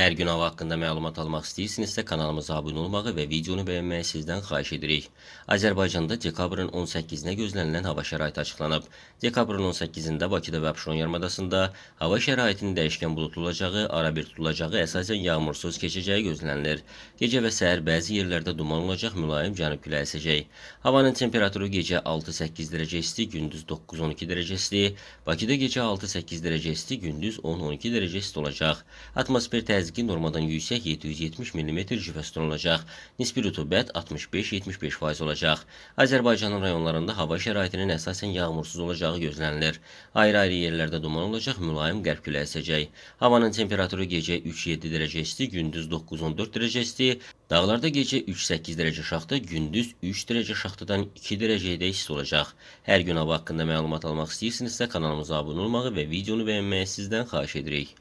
Hər gün hava haqqında məlumat almaq istəyirsinizsə kanalımıza abunə olmağı və videonu bəyənməyi sizdən xahiş edirik. Azərbaycanda dekabrın 18-nə gözlənilən hava şəraiti açıqlanıb. Dekabrın 18-də Bakıda və Abşeron yarımadasında hava şəraitinin dəyişkən buludlu olacağı, ara bir tutulacağı, əsasən yağmursuz keçəcəyi gözlənilir. Gecə və səhər bəzi yerlərdə duman olacaq, mülayim cənub küləyi əsəcək. Havanın temperaturu gecə 6-8 dərəcə isti, gündüz 9-12 dərəcə isti. Bakıda gecə 6-8 dərəcə isti, gündüz 10-12 dərəcə isti olacaq. Atmosfer təzyiqi əzgi normadan yüksək 770 mm cüvəstun olacaq. Nisbi rütubət 65-75% olacaq. Azərbaycanın rayonlarında hava şəraitinin əsasən yağmursuz olacağı gözlənilir. Ayrı-ayrı yerlərdə duman olacaq, mülayim qərb külə əsəcək. Havanın temperaturu gecə 3-7 dərəcə isti, gündüz 9-14 dərəcə isti, Dağlarda gecə 3-8 dərəcə şaxta, gündüz 3 dərəcə şaxtadan 2 dərəcəyə də isti olacaq. Hər gün hava haqqında məlumat almaq istəyirsinizsə kanalımıza abunə olmağı və videonu bəyənməyi sizdən xahiş edirik.